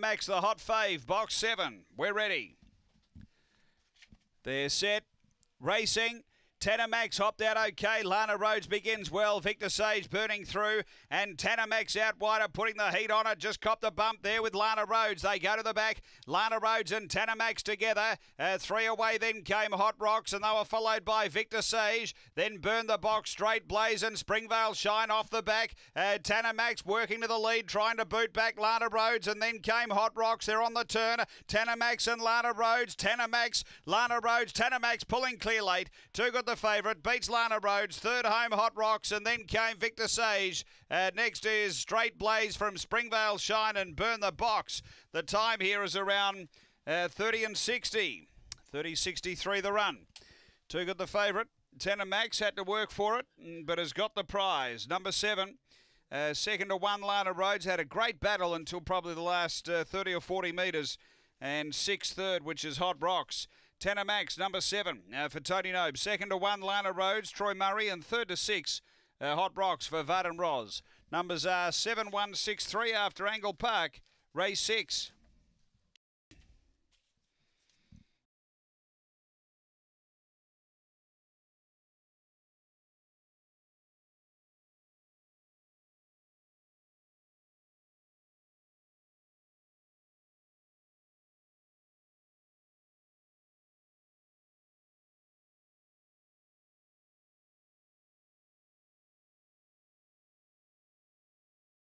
makes the hot fave, box seven. We're ready. They're set. Racing. Tanamax hopped out okay. Lana Rhodes begins well. Victor Sage burning through. And Tanamax out wider, putting the heat on it. Just copped a bump there with Lana Rhodes. They go to the back. Lana Rhodes and Tanamax together. Uh, three away then came Hot Rocks, and they were followed by Victor Sage. Then burn the box. Straight Blaze and Springvale shine off the back. Uh, Tanamax working to the lead, trying to boot back Lana Rhodes. And then came Hot Rocks. They're on the turn. Tanamax and Lana Rhodes. Tanamax, Lana Rhodes. Tanamax pulling clear late. Too good the favourite, beats Lana Rhodes, third home Hot Rocks, and then came Victor Sage. Uh, next is Straight Blaze from Springvale Shine and Burn the Box. The time here is around uh, 30 and 60. 30 63 the run. Too good the favourite. Tanner Max had to work for it, mm, but has got the prize. Number seven. Uh, second to one, Lana Rhodes had a great battle until probably the last uh, 30 or 40 metres. And sixth, third, which is Hot Rocks. Tanner Max, number seven uh, for Tony Nobe. Second to one, Lana Rhodes, Troy Murray, and third to six, uh, Hot Rocks for and Roz. Numbers are seven, one, six, three after Angle Park, race six.